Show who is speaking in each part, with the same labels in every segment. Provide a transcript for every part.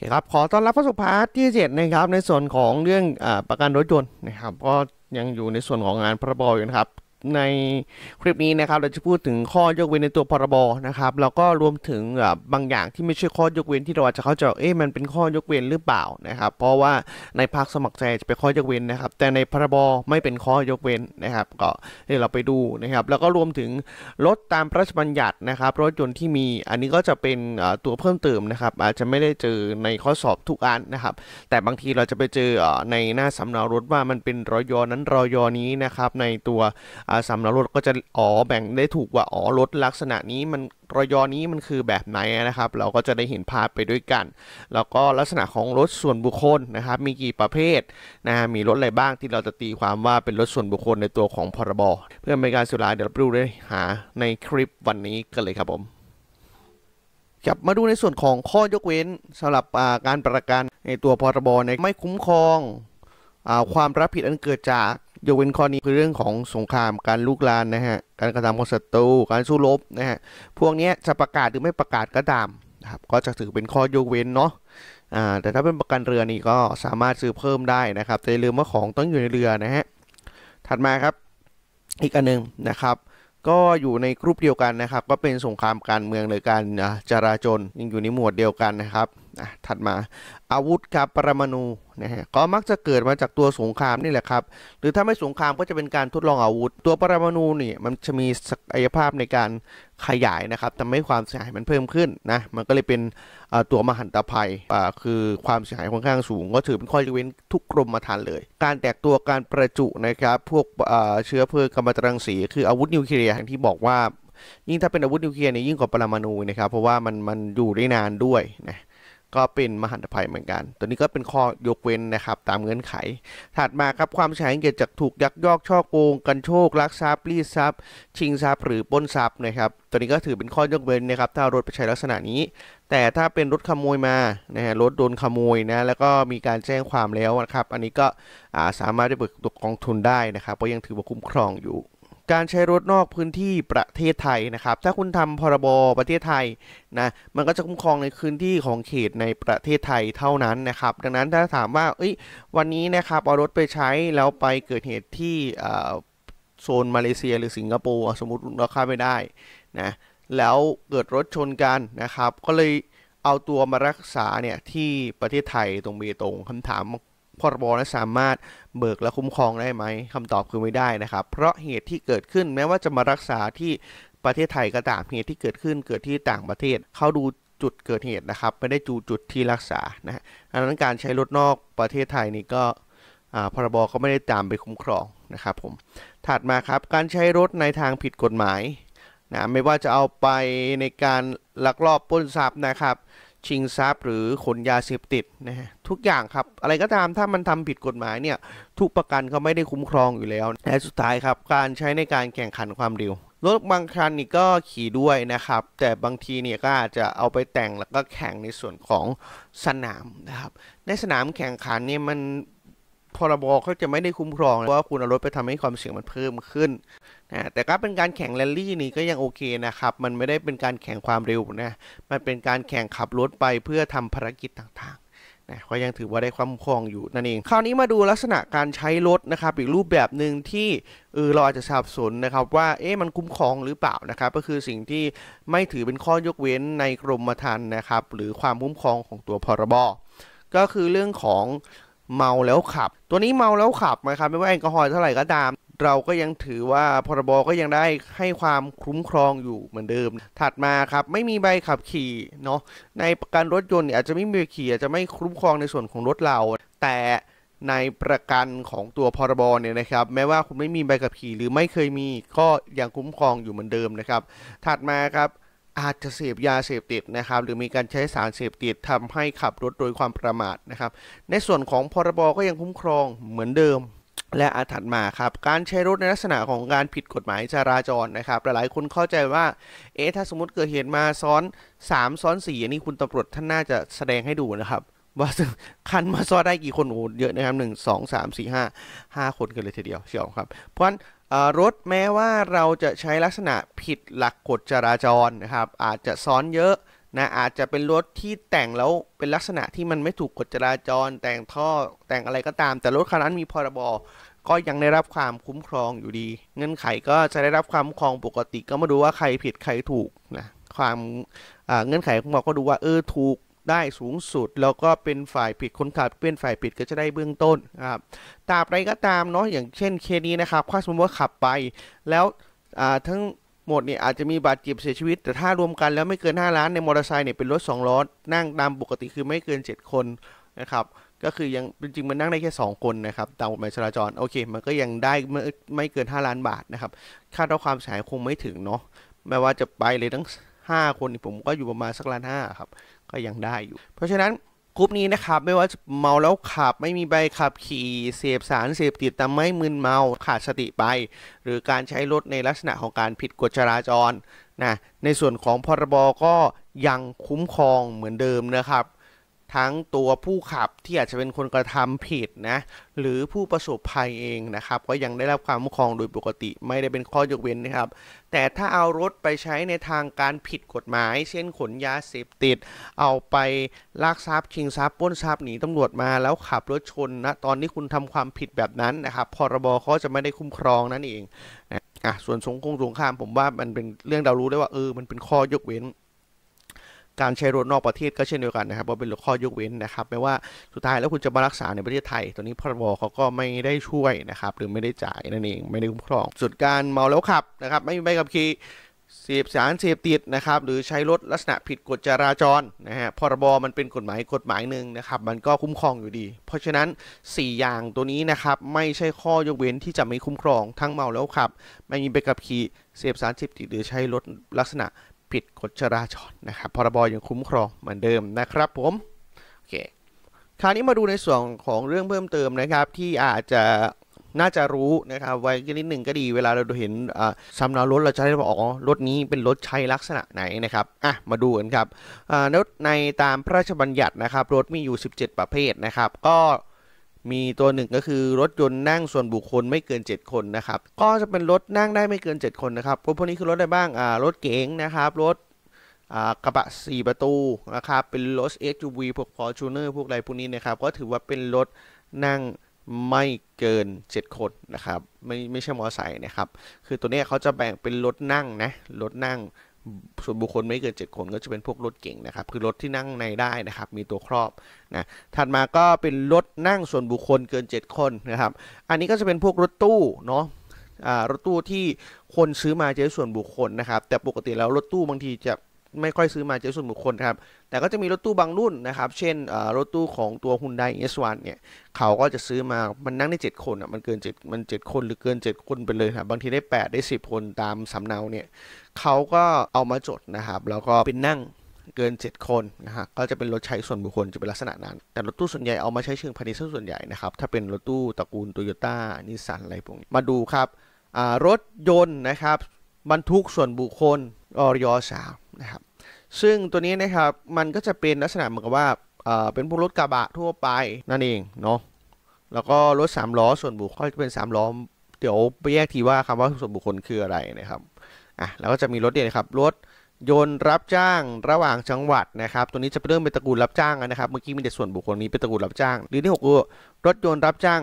Speaker 1: คครับ ขอต้อนรับเข้าสู่พาร์ทที่7นะครับ ในส่วนของเรื่องอประกันรถยนต์นะครับ ก็ยังอยู่ในส่วนของงานพระบอยู่นะครับในคลิปนี้นะครับเราจะพูดถึงข้อยกเว้นในตัวพรบนะครับแล้วก็รวมถึงบางอย่างที่ไม่ใช่ข้อยกเว้นที่เราอาจจะเข้าใจเอ๊ะมันเป็นข้อยกเว้นหรือเปล่านะครับ เพราะว่าในภาคสมัครใจจะเป็นข้อยกเว้นนะครับ แต่ในพรบไม่เป็นข้อยกเว้นนะครับ ก็เดี๋ยวเราไปดูนะครับ แล้วก็รวมถึงรถตามพระราชบัญญัตินะครับรถยนต์ที่มีอันนี้ก็จะเป็นตัวเพิ่มเติมนะครับ อาจจะไม่ได้เจอในข้อสอบทุกอันนะครับ แต่บางทีเราจะไปเจอในหน้าสำเนารถว่ามันเป็นรอยอนั้นรอยอนี้นะครับในตัวสำหรับรถก็จะอ๋อแบ่งได้ถูกว่าอ๋อรถลักษณะนี้มันรอยอนี้มันคือแบบไหนนะครับ เราก็จะได้เห็นภาพไปด้วยกัน แล้วก็ลักษณะของรถส่วนบุคคลนะครับมีกี่ประเภทนะฮะมีรถอะไรบ้างที่เราจะตีความว่าเป็นรถส่วนบุคคลในตัวของพรบเพื่อเป็นการสุราเดี๋ยวเราไปดูเลยหาในคลิปวันนี้กันเลยครับผมกลับมาดูในส่วนของข้อยกเว้น สำหรับาการประกันในตัวพรบในไม่คุ้มครองอความรับผิดอันเกิดจากยกเว้นข้อนี้คือเรื่องของสงครามการลุกลานนะฮะการกระทำของศัตรูการสู้รบนะฮะพวกนี้จะประกาศหรือไม่ประกาศก็ตามนะครับ ก็จะถือเป็นข้อยกเว้นเนาะอ่าแต่ถ้าเป็นประกันเรือนี่ก็สามารถซื้อเพิ่มได้นะครับแต่ลืมว่าของต้องอยู่ในเรือนะฮะถัดมาครับอีกอันนึงนะครับ ก็อยู่ในกรุ๊ปเดียวกันนะครับก็เป็นสงครามการเมืองหรือการจราจรยังอยู่ในหมวดเดียวกันนะครับนะถัดมาอาวุธครับปรมาณูนะฮะก็มักจะเกิดมาจากตัวสงครามนี่แหละครับ หรือถ้าไม่สงครามก็จะเป็นการทดลองอาวุธตัวปรมาณูนี่มันจะมีศักยภาพในการขยายนะครับทำให้ความเสียหายมันเพิ่มขึ้นนะมันก็เลยเป็นตัวมหันตภัยคือความเสียหายค่อนข้างสูง ก็ถือเป็นข้อยกเว้นทุกกรมมาทานเลย การแตกตัวการประจุนะครับ พวกเชื้อเพลิงกัมมันตรังสีคืออาวุธนิวเคลียร์อย่างที่บอกว่ายิ่งถ้าเป็นอาวุธนิวเคลียร์เนี่ยยิ่งกว่าปรมาณูนะครับ เพราะว่ามันมันอยู่ได้นานด้วยนะก็เป็นมหันตภัยเหมือนกัน ตัวนี้ก็เป็นข้อยกเว้นนะครับตามเงื่อนไข ถัดมาครับความเสียหายเกิดจากถูกยักยอกช่อโกง กันโชคลักทรัพย์รีดทรัพย์ชิงทรัพย์หรือปล้นทรัพย์นะครับ ตัวนี้ก็ถือเป็นข้อยกเว้นนะครับ ถ้ารถไปใช้ลักษณะนี้ แต่ถ้าเป็นรถขโมยมานะฮะรถโดนขโมยนะแล้วก็มีการแจ้งความแล้วนะครับ อันนี้ก็สามารถได้เบิกตกกองทุนได้นะครับเพราะยังถือว่าคุ้มครองอยู่การใช้รถนอกพื้นที่ประเทศไทยนะครับ ถ้าคุณทำพรบ ประเทศไทยนะ มันก็จะคุ้มครองในพื้นที่ของเขตในประเทศไทยเท่านั้นนะครับ ดังนั้นถ้าถามว่าเอ้ย วันนี้นะครับเอารถไปใช้แล้วไปเกิดเหตุที่โซนมาเลเซีย หรือสิงคโปร์สมมติเราคาไม่ได้นะ แล้วเกิดรถชนกันนะครับ ก็เลยเอาตัวมารักษาเนี่ยที่ประเทศไทยตรงเบตงคำถามพรบนั้นสามารถเบิกและคุ้มครองได้ไหม คำตอบคือไม่ได้นะครับ เพราะเหตุที่เกิดขึ้นแม้ว่าจะมารักษาที่ประเทศไทยก็ตามเหตุที่เกิดขึ้นเกิดที่ต่างประเทศ เขาดูจุดเกิดเหตุนะครับ ไม่ได้จูจุดที่รักษา นะดังนั้นการใช้รถนอกประเทศไทยนี่ก็พรบก็ไม่ได้ตามไปคุ้มครองนะครับผม ถัดมาครับ การใช้รถในทางผิดกฎหมาย นะ ไม่ว่าจะเอาไปในการลักลอบปล้นทรัพย์นะครับชิงทรัพย์หรือขนยาเสพติดนะฮะทุกอย่างครับ อะไรก็ตามถ้ามันทำผิดกฎหมายเนี่ย ทุกประกันเขาไม่ได้คุ้มครองอยู่แล้วและสุดท้ายครับ การใช้ในการแข่งขันความเร็วรถบางคันนี่ก็ขี่ด้วยนะครับ แต่บางทีเนี่ยก็อาจจะเอาไปแต่งแล้วก็แข่งในส่วนของสนามนะครับ ในสนามแข่งขันเนี่ยมันพรบเขาจะไม่ได้คุ้มครอง ว่าคุณเอารถไปทำให้ความเสี่ยงมันเพิ่มขึ้นนะแต่ก็เป็นการแข่งแรลลี่นี่ก็ยังโอเคนะครับ มันไม่ได้เป็นการแข่งความเร็วนะ มันเป็นการแข่งขับรถไปเพื่อทำภารกิจต่างๆนะก็ยังถือว่าได้ความคล่องอยู่นั่นเอง คราวนี้มาดูลักษณะการใช้รถนะครับอีกรูปแบบหนึ่งที่เออเราอาจจะสับสนนะครับว่าเอ๊ะมันคุ้มครองหรือเปล่านะครับก็คือสิ่งที่ไม่ถือเป็นข้อยกเว้นในกรมธรรม์นะครับหรือความคุ้มครองของตัวพรบก็คือเรื่องของเมาแล้วขับ ตัวนี้เมาแล้วขับนะครับ ไม่ว่าแอลกอฮอล์เท่าไหร่ก็ตาม เราก็ยังถือว่าพรบก็ยังได้ให้ความคุ้มครองอยู่เหมือนเดิม ถัดมาครับไม่มีใบขับขี่เนาะในประกันรถยนต์เนี่ยอาจจะไม่มีใบขี่อาจจะไม่คุ้มครองในส่วนของรถเรา แต่ในประกันของตัวพรบเนี่ยนะครับแม้ว่าคุณไม่มีใบขับขี่ หรือไม่เคยมีก็ยังคุ้มครองอยู่เหมือนเดิมนะครับ ถัดมาครับอาจจะเสพยาเสพติดนะครับหรือมีการใช้สารเสพติดทำให้ขับรถโดยความประมาทนะครับในส่วนของพรบก็ยังคุ้มครองเหมือนเดิม และอาถัดมาครับการใช้รถในลักษณะของการผิดกฎหมายจราจรนะครับหลายๆคนเข้าใจว่าเอ๊ะถ้าสมมติเกิดเหตุมาซ้อน 3 ซ้อน4อันนี้คุณตำรวจท่านน่าจะแสดงให้ดูนะครับ ว่าคันมาซ้อนได้กี่คนโอ้เยอะนะครับหนึ่่งงสสสอามีห้าห้าคนกันเลยทีเดียวเชียวครับเพราะฉะนั้นรถแม้ว่าเราจะใช้ลักษณะผิดหลักกฎจราจรนะครับ อาจจะซ้อนเยอะนะอาจจะเป็นรถที่แต่งแล้วเป็นลักษณะที่มันไม่ถูกกฎจราจรแต่งท่อแต่งอะไรก็ตามแต่รถคันนั้นมีพรบก็ยังได้รับความคุ้มครองอยู่ดี เงื่อนไขก็จะได้รับความคุ้มครองปกติก็มาดูว่าใครผิดใครถูกนะความเงื่อนไขของเราก็ดูว่าเออถูกได้สูงสุดแล้วก็เป็นฝ่ายผิดคนขับเป็นฝ่ายผิดก็จะได้เบื้องต้นนะครับ ตราบใดก็ตามเนาะอย่างเช่นเคนี้นะครับถ้าสมมติว่าขับไป แล้วทั้งหมดเนี่ยอาจจะมีบาดเจ็บเสียชีวิต แต่ถ้ารวมกันแล้วไม่เกิน 5 ล้านใน มอเตอร์ไซค์เนี่ยเป็นรถ2ล้อ นั่งตามปกติคือไม่เกิน7คนนะครับ ก็คือยังจริงๆมันนั่งได้แค่ 2 คนนะครับตามกฎหมายจราจร โอเค มันก็ยังได้ไม่ไม่เกิน 5 ล้านบาทนะครับค่าเท่าความเสียหายคงไม่ถึงเนาะแม้ว่าจะไปเลยทั้ง5คนผมก็อยู่ประมาณสักล้านห้าครับก็ยังได้อยู่ เพราะฉะนั้นกลุ่มนี้นะครับไม่ว่าเมาแล้วขับไม่มีใบขับ ขี่เสพสารเสพติดแต่ไม่มึนเมาขาดสติไป หรือการใช้รถในลักษณะของการผิดกฎจราจรนะในส่วนของพรบก็ยังคุ้มครองเหมือนเดิมนะครับทั้งตัวผู้ขับที่อาจจะเป็นคนกระทำผิดนะหรือผู้ประสบภัยเองนะครับก็ยังได้รับความคุ้มครองโดยปกติ ไม่ได้เป็นข้อยกเว้นนะครับแต่ถ้าเอารถไปใช้ในทางการผิดกฎหมายเช่นขนยาเสพติด เอาไปลักทรัพย์ชิงทรัพย์ปล้นทรัพย์หนีตำรวจมาแล้วขับรถชนนะตอนที่คุณทำความผิดแบบนั้นนะครับพรบเขาจะไม่ได้คุ้มครองนั่นเองนะอ่ะส่วนสงคงสงครามผมว่ามันเป็นเรื่องเรารู้ได้ว่าเออมันเป็นข้อยกเว้นการใช้รถนอกประเทศก็เช่นเดียวกันนะครับว่าเป็นข้อยกเว้นนะครับแม้ว่าสุดท้ายแล้วคุณจะมารักษาในประเทศไทยตัวนี้พรบเขาก็ไม่ได้ช่วยนะครับหรือไม่ได้จ่ายนั่นเองไม่ได้คุ้มครองส่วนการเมาแล้วขับนะครับ ไม่มีใบขับขี่เสพสารเสพติดนะครับหรือใช้รถลักษณะผิดกฎจราจรนะฮะพรบมันเป็นกฎหมายกฎหมายหนึ่งนะครับ มันก็คุ้มครองอยู่ดี เพราะฉะนั้น 4 อย่างตัวนี้นะครับ ไม่ใช่ข้อยกเว้นที่จะไม่คุ้มครองทั้งเมาแล้วขับ ไม่มีใบขับขี่เสพสารเสพติดหรือใช้รถลักษณะผิดกฎจราจรนะครับ พรบ ยังคุ้มครองเหมือนเดิมนะครับผม โอเค คราวนี้มาดูในส่วนของเรื่องเพิ่มเติมนะครับ ที่อาจจะน่าจะรู้นะครับ ไว้นิดหนึ่งก็ดี เวลาเราเห็นสำเนารถเราจะได้บอก อ๋อ รถนี้เป็นรถใช้ลักษณะไหนนะครับอ่ะมาดูกันครับรถในตามพระราชบัญญัตินะครับ รถมีอยู่ 17 ประเภทนะครับ ก็มีตัวหนึ่งก็คือรถยนต์นั่งส่วนบุคคลไม่เกิน7 คนนะครับก็จะเป็นรถนั่งได้ไม่เกิน 7 คนนะครับ พวกนี้คือรถอะไรบ้างอ่ารถเก๋งนะครับ รถกระบะ4 ประตูนะครับเป็นรถ SUV พวก Fortuner พวกอะไรพวกนี้นะครับก็ถือว่าเป็นรถนั่งไม่เกิน 7 คนนะครับไม่ไม่ใช่มอไซค์นะครับ คือตัวนี้เขาจะแบ่งเป็นรถนั่งนะรถนั่งส่วนบุคคลไม่เกิน 7 คนก็จะเป็นพวกรถเก่งนะครับ คือรถที่นั่งในได้นะครับ มีตัวครอบนะถัดมาก็เป็นรถนั่งส่วนบุคคลเกิน 7 คนนะครับ อันนี้ก็จะเป็นพวกรถตู้เนาะรถตู้ที่คนซื้อมาใช้ส่วนบุคคลนะครับ แต่ปกติแล้ว รถตู้บางทีจะไม่ค่อยซื้อมาเจอส่วนบุคคลครับ แต่ก็จะมีรถตู้บางรุ่นนะครับ เช่นรถตู้ของตัวฮุนไดเอสวานเนี่ย เขาก็จะซื้อมา มันนั่งได้ 7 คนอ่ะมันเกิน7มัน7คนหรือเกิน7คนไปเลยครับบางทีได้ 8 ได้ 10 คนตามสำเนาเนี่ย เขาก็เอามาจดนะครับ แล้วก็เป็นนั่งเกิน 7 คนนะฮะ ก็จะเป็นรถใช้ส่วนบุคคลจะเป็นลักษณะนั้น แต่รถตู้ส่วนใหญ่เอามาใช้เชิงพาณิชย์ส่วนใหญ่นะครับ ถ้าเป็นรถตู้ตระกูลโตโยต้านิสสันอะไรพวกนี้ มาดูครับ รถยนต์นะครับ บรรทุกส่วนบุคคลอรยสามนะครับ ซึ่งตัวนี้นะครับมันก็จะเป็นลักษณะเหมือนกับว่าเป็นพวกรถกระบะทั่วไปนั่นเองเนาะแล้วก็รถ3ล้อส่วนบุคคลจะเป็น3ล้อเดี๋ยวไปแยกทีว่าคำว่าส่วนบุคคลคืออะไรนะครับอ่ะแล้วก็จะมีรถเดียนะครับ รถยนต์รับจ้างระหว่างจังหวัดนะครับ ตัวนี้จะเริ่มเป็นตระกูลรับจ้างนะครับ เมื่อกี้มีแต่ส่วนบุคคลนี้เป็นตระกูลรับจ้างหรือที่6กือรถยนต์รับจ้าง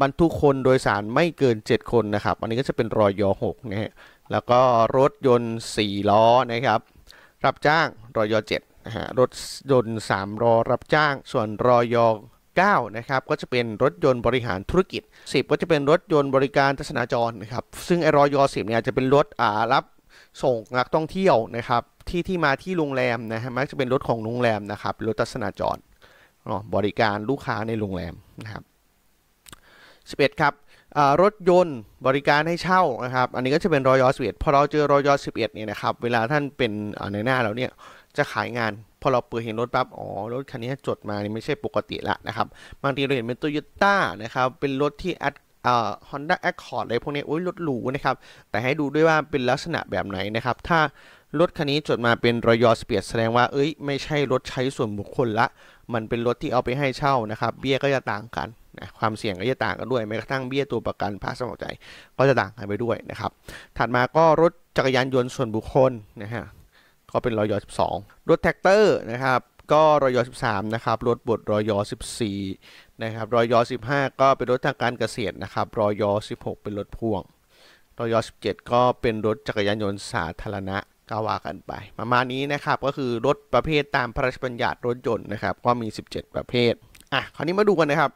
Speaker 1: บรรทุกคนโดยสารไม่เกิน 7 คนนะครับ อันนี้ก็จะเป็นรอยยอ6นะฮะแล้วก็รถยนต์4ล้อนะครับ รับจ้างรอยเจ็ดนะฮะรถยนต์3ล้อรับจ้าง ส่วนรอยอ9นะครับ ก็จะเป็นรถยนต์บริหารธุรกิจ 10 ก็จะเป็นรถยนต์บริการทัศนาจรนะครับซึ่งไอรอยอ10เนี่ยจะเป็นรถอ่ารับส่งนักท่องเที่ยวนะครับ ที่ที่มาที่โรงแรมนะฮะมักจะเป็นรถของโรงแรมนะครับรถทัศนาจรบริการลูกค้าในโรงแรมนะครับ 11 ครับรถยนต์บริการให้เช่านะครับอันนี้ก็จะเป็นรอยอสิบเอ็ดพอเราเจอรอยอสิบเอ็ดเนี่ยนะครับเวลาท่านเป็นในหน้าเราเนี่ยจะขายงาน พอเราเปิดเห็นรถปั๊บอ๋อรถคันนี้จดมานี่ไม่ใช่ปกติละนะครับบางทีเราเห็นเป็นโตโยต้านะครับเป็นรถที่แอดฮอนด้าแอคคอร์ดอะไรพวกนี้โอ้ยรถหรูนะครับแต่ให้ดูด้วยว่าเป็นลักษณะแบบไหนนะครับถ้ารถคันนี้จดมาเป็นรอยอสเวียดแสดงว่าเอ้ยไม่ใช่รถใช้ส่วนบุคคลละ มันเป็นรถที่เอาไปให้เช่านะครับ เบี้ยก็จะต่างกันนะความเสี่ยงก็จะต่างกันด้วยแม้กระทั่งเบี้ยตัวประกันภาคสมองใจ ก็จะต่างกันไปด้วยนะครับถัดมาก็รถจักรยานยนต์ส่วนบุคคลนะฮะก็เป็นรอยยอ12รถแท็กเตอร์นะครับก็รอยยอ13นะครับรถบดรอยยอ14นะครับรอยยอ15ก็เป็นรถทางการเกษตรนะครับรอยยอ16เป็นรถพ่วงรอยยอ17ก็เป็นรถจักรยานยนต์สาธารณะก็ว่ากันไปประมาณนี้นะครับก็คือรถประเภทตามพระราชบัญญัติรถยนต์นะครับก็มี 17 ประเภทอ่ะคราวนี้มาดูกันนะครับ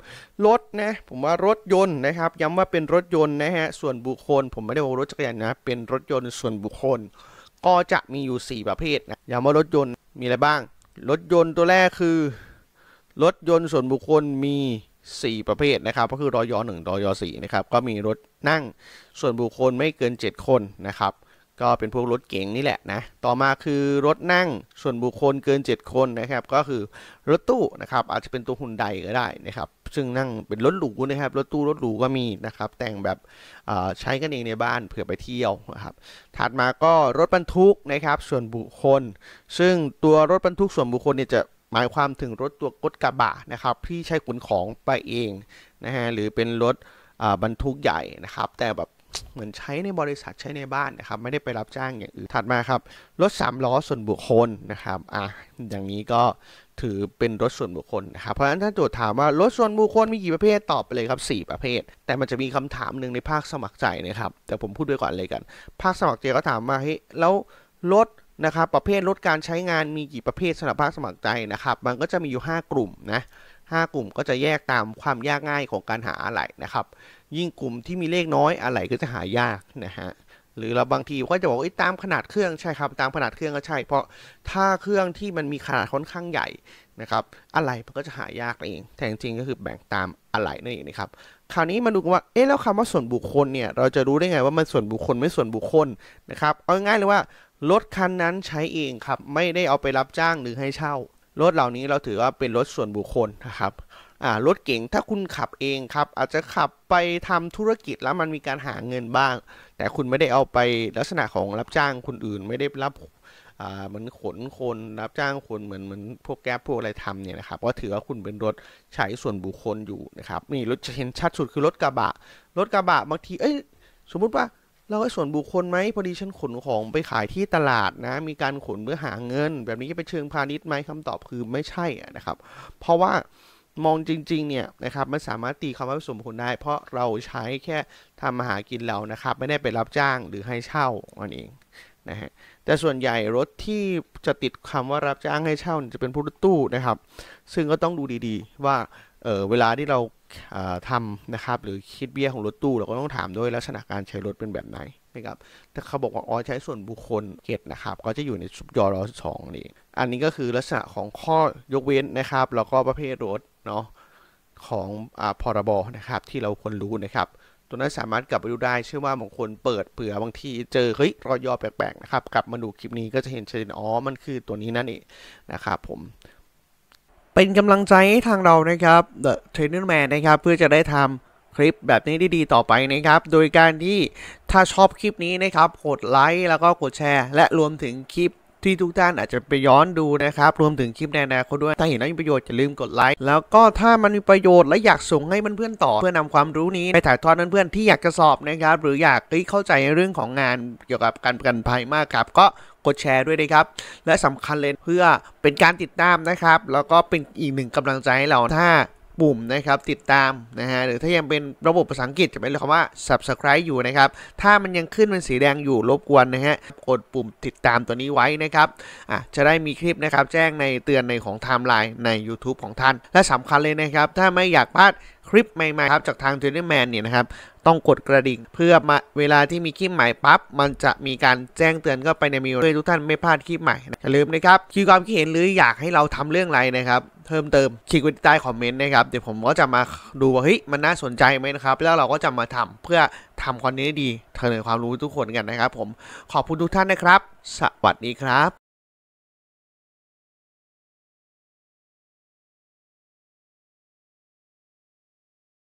Speaker 1: รถนะผมว่ารถยนต์นะครับย้ำว่าเป็นรถยนต์นะฮะส่วนบุคคลผมไม่ได้บอกรถจักรยานนะ เป็นรถยนต์ส่วนบุคคล ก็จะมีอยู่ 4 ประเภทนะย้ำว่ารถยนต์มีอะไรบ้าง รถยนต์ตัวแรกคือรถยนต์ส่วนบุคคลมี 4 ประเภทนะครับ ก็คือรอยอหนึ่งรอยอสี่นะครับก็มีรถนั่งส่วนบุคคลไม่เกิน 7 คนนะครับก็เป็นพวกรถเก๋งนี่แหละนะ ต่อมาคือรถนั่งส่วนบุคคลเกิน 7 คนนะครับ ก็คือรถตู้นะครับ อาจจะเป็นตัวหุ่นใดก็ได้นะครับ ซึ่งนั่งเป็นรถหรูนะครับ รถตู้รถหรูก็มีนะครับ แต่งแบบใช้กันเองในบ้านเผื่อไปเที่ยวนะครับ ถัดมาก็รถบรรทุกนะครับส่วนบุคคล ซึ่งตัวรถบรรทุกส่วนบุคคลเนี่ยจะหมายความถึงรถตัวกดกระบะนะครับที่ใช้ขนของไปเองนะฮะ หรือเป็นรถบรรทุกใหญ่นะครับแต่แบบเหมือนใช้ในบริษัทใช้ในบ้านนะครับ ไม่ได้ไปรับจ้างอย่างอื่นถัดมาครับรถ3ล้อส่วนบุคคลนะครับอ่ะอย่างนี้ก็ถือเป็นรถส่วนบุคคลนะครับเพราะฉะนั้นถ้าโจทย์ถามว่ารถส่วนบุคคลมีกี่ประเภทตอบไปเลยครับ4ประเภท แต่มันจะมีคำถามหนึ่งในภาคสมัครใจนะครับ แต่ผมพูดด้วยก่อนเลยกัน ภาคสมัครใจก็ถามมาเฮ้แล้วรถนะครับประเภทรถการใช้งานมีกี่ประเภทสำหรับภาคสมัครใจนะครับ มันก็จะมีอยู่5กลุ่มนะหกลุ่มก็จะแยกตามความยากง่ายของการหาอะไรนะครับยิ่งกลุ่มที่มีเลขน้อยอะไรก็จะหายากนะฮะ หรือเราบางทีก็จะบอกไอ้ตามขนาดเครื่องใช่ครับ ตามขนาดเครื่องก็ใช่ เพราะถ้าเครื่องที่มันมีขนาดค่อนข้างใหญ่นะครับ อะไรมันก็จะหายากเอง แต่จริงๆก็คือแบ่งตามอะไรนั่นเองนะครับ คราวนี้มาดูว่า เอ๊ะแล้วคำว่าส่วนบุคคลเนี่ย เราจะรู้ได้ไงว่ามันส่วนบุคคลไม่ส่วนบุคคลนะครับ เอาง่ายเลยว่ารถคันนั้นใช้เองครับ ไม่ได้เอาไปรับจ้างหรือให้เช่า รถเหล่านี้เราถือว่าเป็นรถส่วนบุคคลนะครับรถเก๋งถ้าคุณขับเองครับ อาจจะขับไปทำธุรกิจแล้วมันมีการหาเงินบ้าง แต่คุณไม่ได้เอาไปลักษณะของรับจ้างคนอื่น ไม่ได้รับเหมือนขนคนรับจ้างคนเหมือนเหมือนพวกแก๊ปพวกอะไรทำเนี่ยนะครับก็ถือว่าคุณเป็นรถใช้ส่วนบุคคลอยู่นะครับนี่รถเห็นชัดสุดคือรถกระบะ รถกระบะ บางที เอ้ยสมมุติว่าเราให้ส่วนบุคคลไหมพอดีฉันขนของไปขายที่ตลาดนะ มีการขนเพื่อหาเงิน แบบนี้จะไปเชิงพาณิชย์ไหมคำตอบคือไม่ใช่นะครับ เพราะว่ามองจริงๆ เนี่ยนะครับมันสามารถตีคำว่าผสมผลได้ เพราะเราใช้แค่ทำมาหากินเรานะครับไม่ได้ไปรับจ้างหรือให้เช่าอันเองนะฮะแต่ส่วนใหญ่รถที่จะติดคำว่ารับจ้างให้เช่าจะเป็นผู้รถตู้นะครับซึ่งก็ต้องดูดีๆ ว่าเเวลาที่เราทำนะครับหรือคิดเบี้ยของรถตู้เราก็ต้องถามด้วยลักษณะการใช้รถเป็นแบบไหนนะครับแต่เขาบอกว่าอ๋อใช้ส่วนบุคคลเกตนะครับก็จะอยู่ในชุดยอรอสองนี่อันนี้ก็คือลักษณะของข้อยกเว้นนะครับ แล้วก็ประเภทรถเนาะของอพรบนะครับที่เราควรรู้นะครับ ตัวนั้นสามารถกลับไปดูได้ เชื่อว่าบางคนเปิดเผื่อบางที เจอเฮ้ยรอยยอแปลกๆนะครับกลับมาดูคลิปนี้ก็จะเห็นเชนอ๋อมันคือตัวนี้นั่นเองนะครับผม เป็นกำลังใจให้ทางเรานะครับ The Trainer Man นะครับเพื่อจะได้ทำคลิปแบบนี้ได้ดีต่อไปนะครับ โดยการที่ถ้าชอบคลิปนี้นะครับ กดไลค์แล้วก็กดแชร์และรวมถึงคลิปที่ทุกท่านอาจจะไปย้อนดูนะครับ รวมถึงคลิปแนอนเขาด้วย ถ้าเห็นแล้วมีประโยชน์อย่าลืมกดไลค์แล้วก็ถ้ามันมีประโยชน์และอยากส่งให้เพื่อนๆต่อเพื่อนำความรู้นี้ไปถ่ายทอดเพื่อนๆที่อยากจะสอบนะครับ หรืออยากเข้าใจเรื่องของงานเกี่ยวกับการประกันภัยมากครับก็กดแชร์ด้วยนะครับและสำคัญเลยเพื่อเป็นการติดตามนะครับ แล้วก็เป็นอีกหนึ่งกำลังใจให้เราถ้าปุ่มนะครับติดตามนะฮะหรือถ้ายังเป็นระบบภาษาอังกฤษจะเป็นคำว่า subscribe อยู่นะครับ ถ้ามันยังขึ้นเป็นสีแดงอยู่รบกวนนะฮะ กดปุ่มติดตามตัวนี้ไว้นะครับอ่ะจะได้มีคลิปนะครับแจ้งในเตือนในของไทม์ไลน์ใน YouTube ของท่าน และสำคัญเลยนะครับ ถ้าไม่อยากพลาดลิปใหม่ๆครับจากทางเทนเนอร์แมนเนี่ยนะครับ ต้องกดกระดิ่ง เพื่อมาเวลาที่มีคลิปใหม่ปั๊บมันจะมีการแจ้งเตือนเข้าไปในมีวเพื่อทุกท่านไม่พลาดคลิปใหม่อย่าลืมนะครับคิวความคิดเห็นหรืออยากให้เราทำเรื่องอะไรนะครับเพิ่มเติมคลิกไว้ใต้คอมเมนต์นะครับเดี๋ยวผมก็จะมาดูว่าเฮ้ยมันน่าสนใจไหมนะครับ แล้วเราก็จะมาทำเพื่อทำคอนเทนต์ดีเสนอความรู้ทุกคนกันนะครับ ผมขอบคุณทุกท่านนะครับ สวัสดีครับ